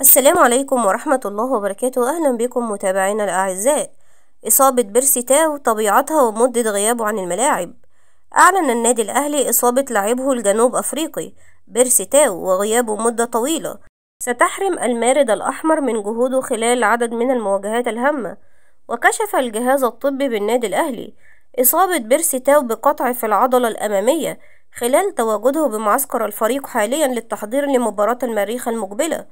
السلام عليكم ورحمة الله وبركاته أهلا بكم متابعينا الأعزاء إصابة بيرسي تاو طبيعتها ومدة غيابه عن الملاعب أعلن النادي الأهلي إصابة لاعبه الجنوب أفريقي بيرسي تاو وغيابه مدة طويلة ستحرم المارد الأحمر من جهوده خلال عدد من المواجهات الهامة وكشف الجهاز الطبي بالنادي الأهلي إصابة بيرسي تاو بقطع في العضلة الأمامية خلال تواجده بمعسكر الفريق حاليا للتحضير لمباراة المريخ المقبلة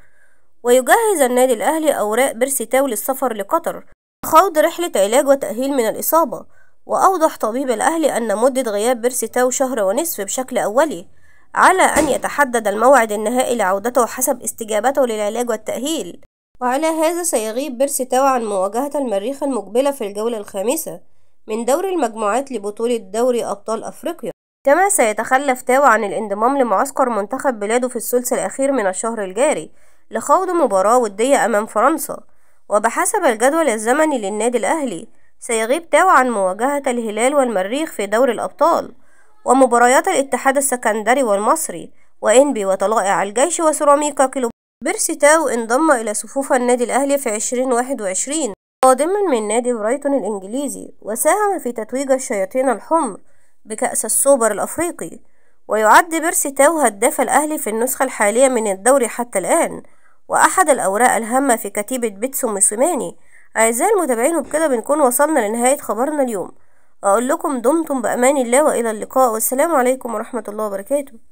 ويجهز النادي الأهلي أوراق تاو للسفر لقطر خوض رحلة علاج وتأهيل من الإصابة وأوضح طبيب الأهلي أن مدة غياب تاو شهر ونصف بشكل أولي على أن يتحدد الموعد النهائي لعودته حسب استجابته للعلاج والتأهيل وعلى هذا سيغيب تاو عن مواجهة المريخ المقبلة في الجولة الخامسة من دور المجموعات لبطولة دوري أبطال أفريقيا كما سيتخلف تاو عن الانضمام لمعسكر منتخب بلاده في الثلث الأخير من الشهر الجاري لخوض مباراة ودية أمام فرنسا وبحسب الجدول الزمني للنادي الأهلي سيغيب تاو عن مواجهة الهلال والمريخ في دوري الأبطال ومباريات الاتحاد السكندري والمصري وإنبي وطلائع الجيش وسيراميكا كيلو بيرسي تاو انضم إلى صفوف النادي الأهلي في 2021 قادما من نادي برايتون الإنجليزي وساهم في تتويج الشياطين الحمر بكأس السوبر الأفريقي ويعد بيرسي تاو هداف الأهلي في النسخة الحالية من الدوري حتى الآن وأحد الأوراق الهامة في كتيبة بيتسو موسوماني أعزائي المتابعين وبكده بنكون وصلنا لنهاية خبرنا اليوم أقول لكم دمتم بأمان الله وإلى اللقاء والسلام عليكم ورحمة الله وبركاته